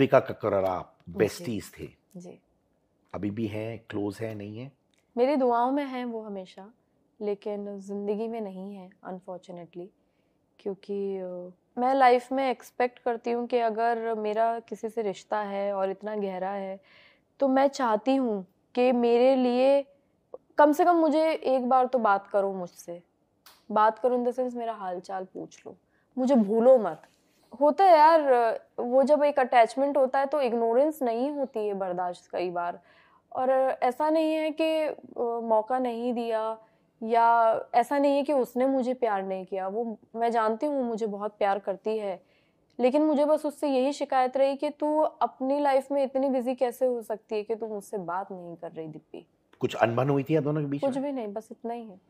प्रिका कक्कर और आप बेस्टीज थे जी अभी भी हैं क्लोज है नहीं है मेरी दुआओं में हैं वो हमेशा लेकिन ज़िंदगी में नहीं है अनफॉर्चुनेटली क्योंकि मैं लाइफ में एक्सपेक्ट करती हूँ कि अगर मेरा किसी से रिश्ता है और इतना गहरा है तो मैं चाहती हूँ कि मेरे लिए कम से कम मुझे एक बार तो बात करो मुझसे बात करो इन द सेंस मेरा हाल चाल पूछ लो मुझे भूलो मत होता है यार वो जब एक अटैचमेंट होता है तो इग्नोरेंस नहीं होती है बर्दाश्त कई बार और ऐसा नहीं है कि मौका नहीं दिया या ऐसा नहीं है कि उसने मुझे प्यार नहीं किया वो मैं जानती हूँ मुझे बहुत प्यार करती है लेकिन मुझे बस उससे यही शिकायत रही कि तू अपनी लाइफ में इतनी बिजी कैसे हो सकती है कि तू मुझसे बात नहीं कर रही दिप्पी कुछ अनबन हुई थी दोनों के बीच कुछ भी नहीं बस इतना ही है